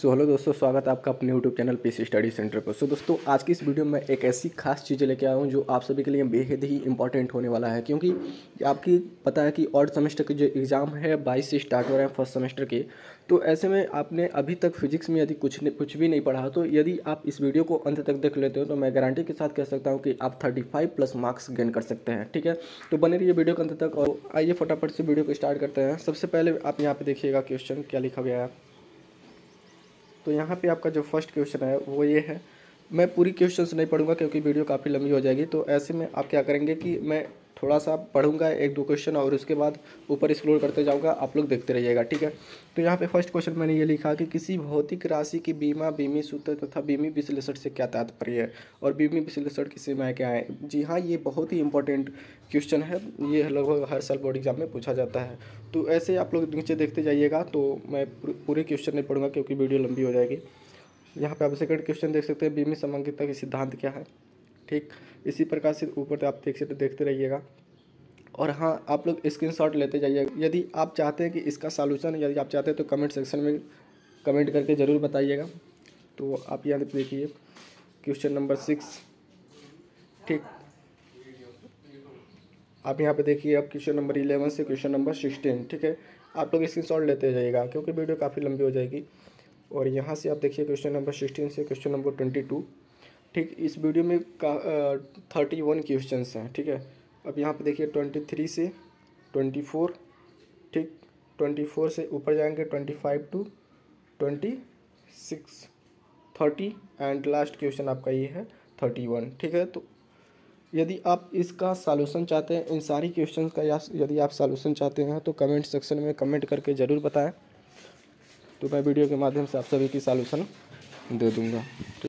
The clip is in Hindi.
सो हेलो दोस्तों स्वागत है आपका अपने YouTube channel Peace Study Centre पर सो दोस्तों आज की इस वीडियो में एक ऐसी खास चीज़ लेके आया हूँ जो आप सभी के लिए बेहद ही इंपॉर्टेंट होने वाला है क्योंकि आपकी पता है कि और सेमेस्टर के जो एग्ज़ाम है बाईस से स्टार्ट हो रहे हैं फर्स्ट सेमेस्टर के तो ऐसे में आपने अभी तक फिजिक्स में यदि कुछ न, कुछ भी नहीं पढ़ा तो यदि आप इस वीडियो को अंत तक देख लेते हो तो मैं गारंटी के साथ कह सकता हूँ कि आप thirty five plus marks gain कर सकते हैं ठीक है तो बने रही वीडियो के अंत तक और आइए फटाफट से वीडियो को स्टार्ट करते हैं सबसे पहले आप यहाँ पर देखिएगा क्वेश्चन क्या लिखा गया है तो यहाँ पे आपका जो फर्स्ट क्वेश्चन है वो ये है मैं पूरी क्वेश्चन नहीं पढ़ूंगा क्योंकि वीडियो काफ़ी लंबी हो जाएगी तो ऐसे में आप क्या करेंगे कि मैं थोड़ा सा पढ़ूंगा एक दो क्वेश्चन और उसके बाद ऊपर स्क्रोल करते जाऊंगा आप लोग देखते रहिएगा ठीक है तो यहाँ पे फर्स्ट क्वेश्चन मैंने ये लिखा कि किसी भौतिक राशि की बीमा बीमी सूत्र तथा बीमी विश्लेषण से क्या तात्पर्य है और बीमी विश्लेषण की सीमाएँ क्या है जी हाँ ये बहुत ही इंपॉर्टेंट क्वेश्चन है ये लगभग हर साल बोर्ड एग्जाम में पूछा जाता है तो ऐसे आप लोग नीचे देखते जाइएगा तो मैं पूरे क्वेश्चन नहीं पढ़ूंगा क्योंकि वीडियो लंबी हो जाएगी यहाँ पे आप सेकंड क्वेश्चन देख सकते हैं बीमी संबंधितता के सिद्धांत क्या है ठीक इसी प्रकार से ऊपर आप देख सकते देखते रहिएगा और हाँ आप लोग स्क्रीनशॉट लेते जाइए यदि आप चाहते हैं कि इसका सॉल्यूशन यदि आप चाहते हैं तो कमेंट सेक्शन में कमेंट करके ज़रूर बताइएगा तो आप यहाँ देखिए क्वेश्चन नंबर सिक्स ठीक आप यहाँ पे देखिए अब क्वेश्चन नंबर इलेवन से क्वेश्चन नंबर सिक्सटीन ठीक है आप लोग स्क्रीन शॉट लेते जाइएगा क्योंकि वीडियो काफ़ी लंबी हो जाएगी और यहाँ से आप देखिए क्वेश्चन नंबर सिक्सटीन से क्वेश्चन नंबर ट्वेंटी टू ठीक इस वीडियो में का थर्टी वन क्वेश्चन हैं ठीक है अब यहाँ पे देखिए ट्वेंटी थ्री से ट्वेंटी फोर ठीक ट्वेंटी फोर से ऊपर जाएंगे twenty five to twenty six thirty and last question आपका ये है थर्टी वन ठीक है तो यदि आप इसका सॉल्यूशन चाहते हैं इन सारी क्वेश्चन का या यदि आप सॉल्यूशन चाहते हैं तो कमेंट सेक्शन में कमेंट करके ज़रूर बताएं तो मैं वीडियो के माध्यम से आप सभी की सॉल्यूशन दे दूँगा